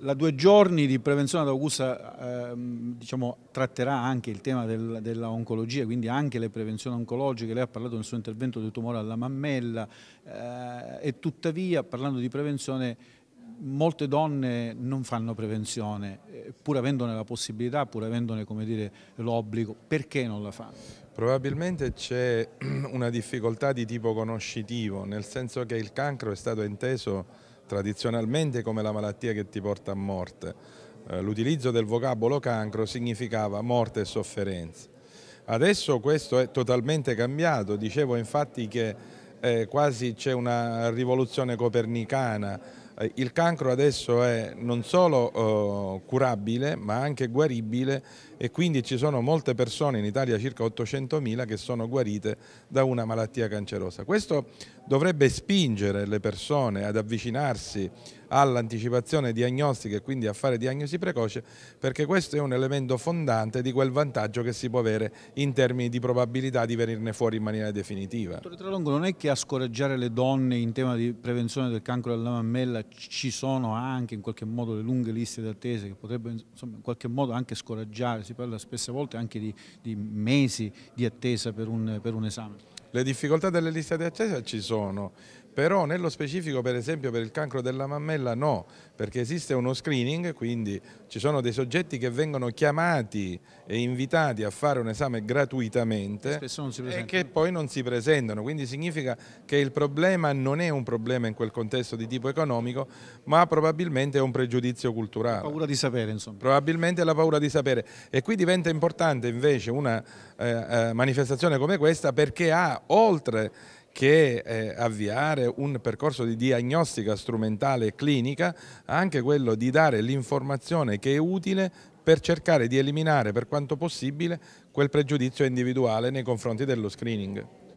la due giorni di prevenzione ad Augusta ehm, diciamo, tratterà anche il tema del, dell'oncologia, quindi anche le prevenzioni oncologiche, lei ha parlato nel suo intervento del tumore alla mammella eh, e tuttavia parlando di prevenzione molte donne non fanno prevenzione, eh, pur avendone la possibilità, pur avendone l'obbligo, perché non la fanno? Probabilmente c'è una difficoltà di tipo conoscitivo, nel senso che il cancro è stato inteso tradizionalmente come la malattia che ti porta a morte. Eh, l'utilizzo del vocabolo cancro significava morte e sofferenza. Adesso questo è totalmente cambiato, dicevo infatti che eh, quasi c'è una rivoluzione copernicana eh, il cancro adesso è non solo eh, curabile ma anche guaribile e quindi ci sono molte persone, in Italia circa 800.000, che sono guarite da una malattia cancerosa. Questo dovrebbe spingere le persone ad avvicinarsi all'anticipazione diagnostica e quindi a fare diagnosi precoce perché questo è un elemento fondante di quel vantaggio che si può avere in termini di probabilità di venirne fuori in maniera definitiva. Dottore Tralongo, non è che a scoraggiare le donne in tema di prevenzione del cancro della mammella ci sono anche in qualche modo le lunghe liste d'attesa che potrebbero insomma, in qualche modo anche scoraggiare, si parla spesse volte anche di, di mesi di attesa per un, per un esame. Le difficoltà delle liste d'attesa ci sono, però nello specifico per esempio per il cancro della mammella no, perché esiste uno screening, quindi ci sono dei soggetti che vengono chiamati e invitati a fare un esame gratuitamente e che poi non si presentano, quindi significa che il problema non è un problema in quel contesto di tipo economico, ma probabilmente è un pregiudizio culturale. La paura di sapere insomma. Probabilmente la paura di sapere e qui diventa importante invece una eh, eh manifestazione come questa perché ha oltre che eh, avviare un percorso di diagnostica strumentale clinica, anche quello di dare l'informazione che è utile per cercare di eliminare per quanto possibile quel pregiudizio individuale nei confronti dello screening.